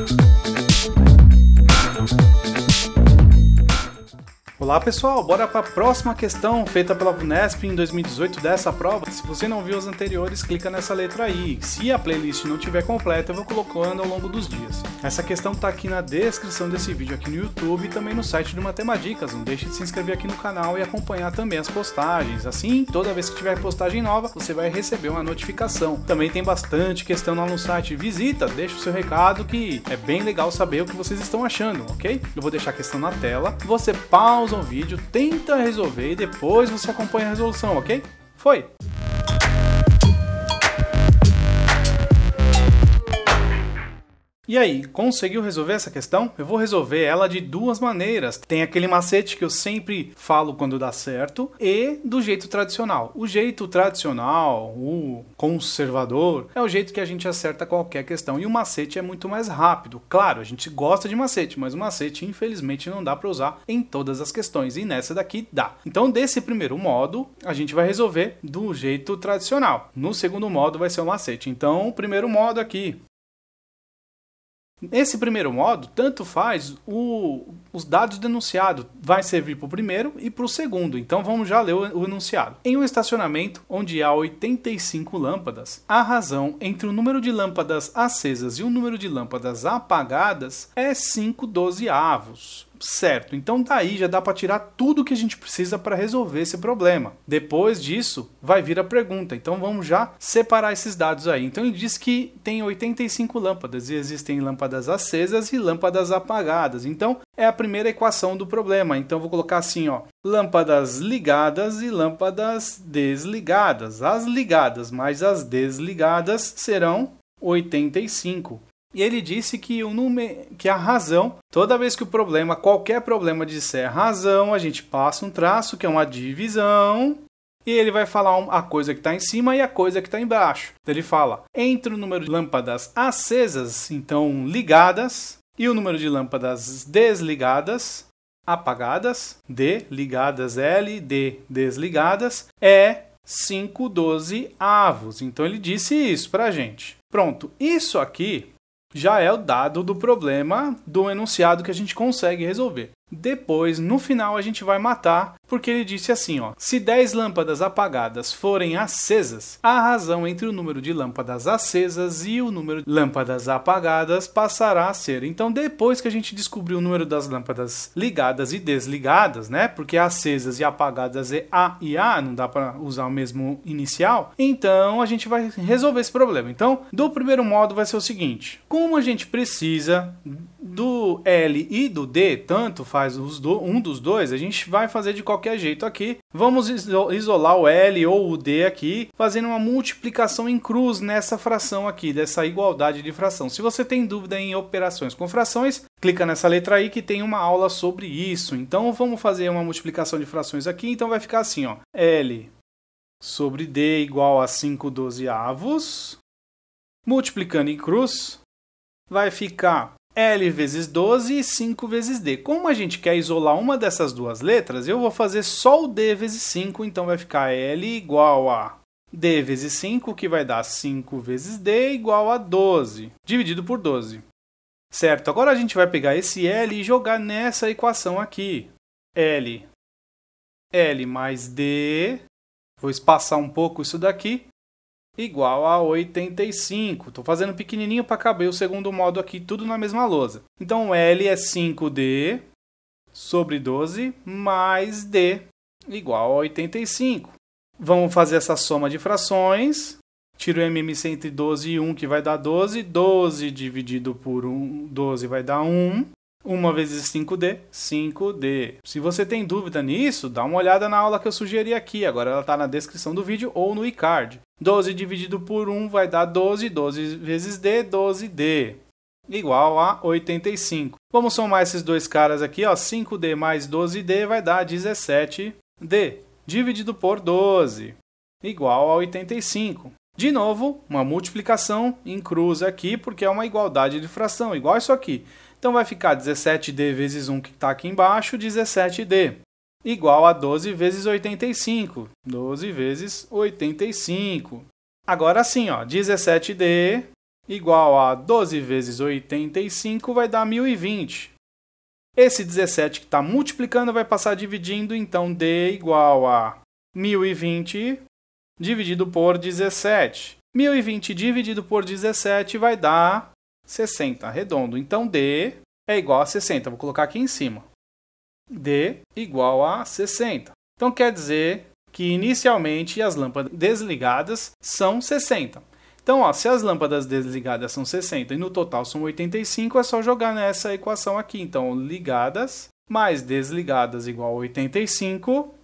Thank you. Olá pessoal, bora para a próxima questão feita pela Unesp em 2018 dessa prova. Se você não viu as anteriores, clica nessa letra aí. Se a playlist não tiver completa, eu vou colocando ao longo dos dias. Essa questão está aqui na descrição desse vídeo aqui no YouTube e também no site do Matemadicas. Não deixe de se inscrever aqui no canal e acompanhar também as postagens. Assim, toda vez que tiver postagem nova, você vai receber uma notificação. Também tem bastante questão lá no site. Visita, deixa o seu recado que é bem legal saber o que vocês estão achando, ok? Eu vou deixar a questão na tela. Você pausa no vídeo, tenta resolver e depois você acompanha a resolução, ok? Foi! E aí, conseguiu resolver essa questão? Eu vou resolver ela de duas maneiras. Tem aquele macete que eu sempre falo quando dá certo e do jeito tradicional. O jeito tradicional, o conservador, é o jeito que a gente acerta qualquer questão e o macete é muito mais rápido. Claro, a gente gosta de macete, mas o macete infelizmente não dá para usar em todas as questões e nessa daqui dá. Então, desse primeiro modo, a gente vai resolver do jeito tradicional. No segundo modo vai ser o macete. Então, o primeiro modo aqui, Nesse primeiro modo, tanto faz o, os dados do enunciado vai servir para o primeiro e para o segundo, então vamos já ler o, o enunciado. Em um estacionamento onde há 85 lâmpadas, a razão entre o número de lâmpadas acesas e o número de lâmpadas apagadas é 5 dozeavos certo. Então daí tá já dá para tirar tudo que a gente precisa para resolver esse problema. Depois disso, vai vir a pergunta. Então vamos já separar esses dados aí. Então ele diz que tem 85 lâmpadas e existem lâmpadas acesas e lâmpadas apagadas. Então é a primeira equação do problema. Então vou colocar assim, ó, lâmpadas ligadas e lâmpadas desligadas. As ligadas mais as desligadas serão 85 e ele disse que, o nume... que a razão, toda vez que o problema, qualquer problema disser razão, a gente passa um traço, que é uma divisão, e ele vai falar a coisa que está em cima e a coisa que está embaixo. Ele fala entre o número de lâmpadas acesas, então ligadas, e o número de lâmpadas desligadas, apagadas, D, ligadas L, D, desligadas, é 5 doze avos. Então ele disse isso para gente. Pronto, isso aqui já é o dado do problema do enunciado que a gente consegue resolver. Depois, no final, a gente vai matar, porque ele disse assim, ó: Se 10 lâmpadas apagadas forem acesas, a razão entre o número de lâmpadas acesas e o número de lâmpadas apagadas passará a ser. Então, depois que a gente descobriu o número das lâmpadas ligadas e desligadas, né? Porque acesas e apagadas é A e A, não dá para usar o mesmo inicial. Então, a gente vai resolver esse problema. Então, do primeiro modo vai ser o seguinte: como a gente precisa do L e do D, tanto faz do, um dos dois, a gente vai fazer de qualquer jeito aqui. Vamos isolar o L ou o D aqui, fazendo uma multiplicação em cruz nessa fração aqui, dessa igualdade de fração. Se você tem dúvida em operações com frações, clica nessa letra aí que tem uma aula sobre isso. Então vamos fazer uma multiplicação de frações aqui, então vai ficar assim, ó, L sobre D igual a 5 dozeavos, multiplicando em cruz, vai ficar L vezes 12 e 5 vezes D. Como a gente quer isolar uma dessas duas letras, eu vou fazer só o D vezes 5, então vai ficar L igual a D vezes 5, que vai dar 5 vezes D igual a 12, dividido por 12. Certo, agora a gente vai pegar esse L e jogar nessa equação aqui. L, L mais D, vou espaçar um pouco isso daqui, igual a 85. Estou fazendo pequenininho para caber o segundo modo aqui, tudo na mesma lousa. Então L é 5D sobre 12 mais D igual a 85. Vamos fazer essa soma de frações. Tiro o MMC entre 12 e 1, que vai dar 12. 12 dividido por 1, 12 vai dar 1. 1 vezes 5D, 5D. Se você tem dúvida nisso, dá uma olhada na aula que eu sugeri aqui. Agora ela está na descrição do vídeo ou no iCard. 12 dividido por 1 vai dar 12, 12 vezes D, 12D, igual a 85. Vamos somar esses dois caras aqui, ó, 5D mais 12D vai dar 17D, dividido por 12, igual a 85. De novo, uma multiplicação em cruz aqui, porque é uma igualdade de fração, igual isso aqui. Então vai ficar 17D vezes 1 que está aqui embaixo, 17D igual a 12 vezes 85. 12 vezes 85. Agora sim, ó, 17D igual a 12 vezes 85 vai dar 1020. Esse 17 que está multiplicando vai passar dividindo, então D igual a 1020 dividido por 17. 1020 dividido por 17 vai dar 60, redondo. Então D é igual a 60. Vou colocar aqui em cima. D igual a 60. Então quer dizer que inicialmente as lâmpadas desligadas são 60. Então, ó, se as lâmpadas desligadas são 60 e no total são 85, é só jogar nessa equação aqui. Então, ligadas mais desligadas igual a 85.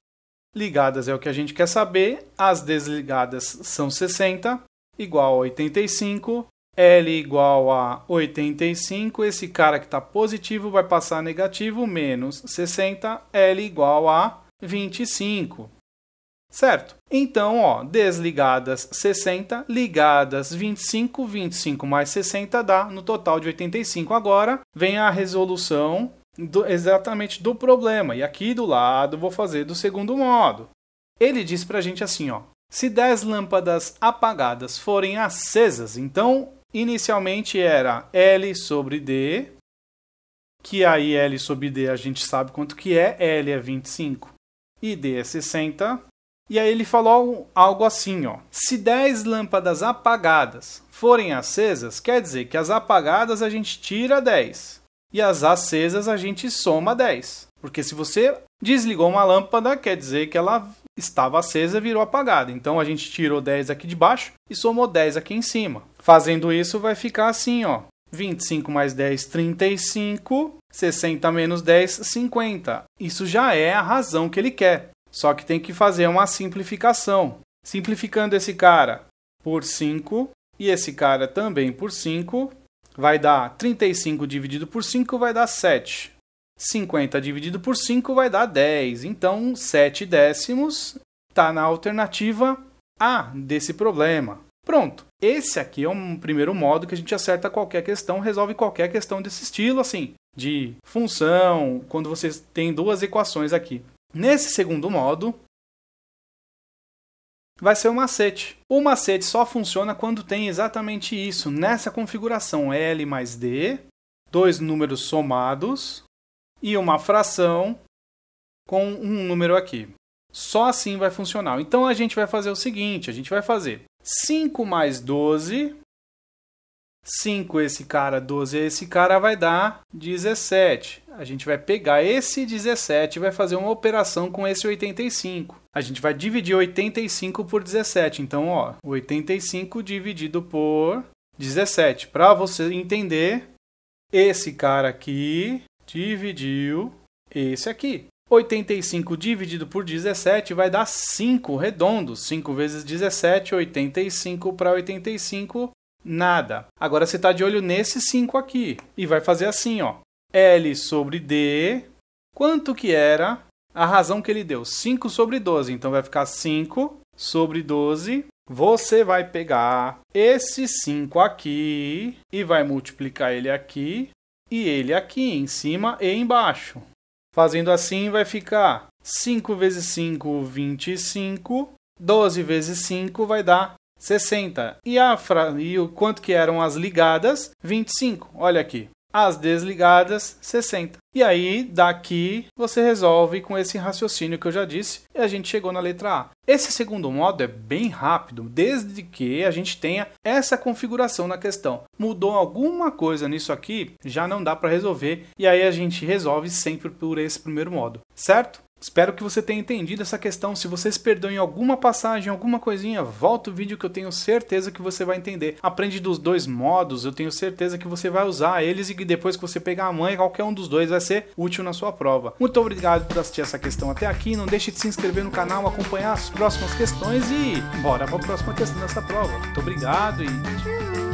Ligadas é o que a gente quer saber. As desligadas são 60, igual a 85. L igual a 85, esse cara que está positivo vai passar negativo, menos 60, L igual a 25. Certo? Então, ó, desligadas 60, ligadas 25, 25 mais 60 dá no total de 85. Agora vem a resolução do, exatamente do problema. E aqui do lado vou fazer do segundo modo. Ele diz para a gente assim, ó, se 10 lâmpadas apagadas forem acesas, então Inicialmente era L sobre D, que aí L sobre D a gente sabe quanto que é, L é 25 e D é 60. E aí ele falou algo assim, ó. Se 10 lâmpadas apagadas forem acesas, quer dizer que as apagadas a gente tira 10 e as acesas a gente soma 10. Porque se você desligou uma lâmpada, quer dizer que ela estava acesa virou apagada. Então a gente tirou 10 aqui de baixo e somou 10 aqui em cima. Fazendo isso vai ficar assim, ó. 25 mais 10, 35. 60 menos 10, 50. Isso já é a razão que ele quer. Só que tem que fazer uma simplificação. Simplificando esse cara por 5 e esse cara também por 5, vai dar 35 dividido por 5 vai dar 7. 50 dividido por 5 vai dar 10. Então, 7 décimos está na alternativa A desse problema. Pronto. Esse aqui é um primeiro modo que a gente acerta qualquer questão, resolve qualquer questão desse estilo, assim, de função, quando você tem duas equações aqui. Nesse segundo modo, vai ser o macete. O macete só funciona quando tem exatamente isso, nessa configuração L mais D, dois números somados, e uma fração com um número aqui. Só assim vai funcionar. Então a gente vai fazer o seguinte: a gente vai fazer 5 mais 12. 5 esse cara, 12 esse cara vai dar 17. A gente vai pegar esse 17 e vai fazer uma operação com esse 85. A gente vai dividir 85 por 17. Então, ó, 85 dividido por 17. Para você entender, esse cara aqui dividiu esse aqui. 85 dividido por 17 vai dar 5 redondos. 5 vezes 17, 85 para 85, nada. Agora você está de olho nesse 5 aqui e vai fazer assim, ó. L sobre D, quanto que era a razão que ele deu? 5 sobre 12, então vai ficar 5 sobre 12. Você vai pegar esse 5 aqui e vai multiplicar ele aqui e ele aqui em cima e embaixo. Fazendo assim vai ficar 5 vezes 5, 25, 12 vezes 5 vai dar 60. E, a fra... e o quanto que eram as ligadas? 25, olha aqui as desligadas 60. E aí, daqui, você resolve com esse raciocínio que eu já disse, e a gente chegou na letra A. Esse segundo modo é bem rápido, desde que a gente tenha essa configuração na questão. Mudou alguma coisa nisso aqui, já não dá para resolver, e aí a gente resolve sempre por esse primeiro modo, certo? Espero que você tenha entendido essa questão. Se você se perdeu em alguma passagem, alguma coisinha, volta o vídeo que eu tenho certeza que você vai entender. Aprende dos dois modos, eu tenho certeza que você vai usar eles e que depois que você pegar a mãe, qualquer um dos dois vai ser útil na sua prova. Muito obrigado por assistir essa questão até aqui. Não deixe de se inscrever no canal, acompanhar as próximas questões e bora para a próxima questão dessa prova. Muito obrigado e tchau!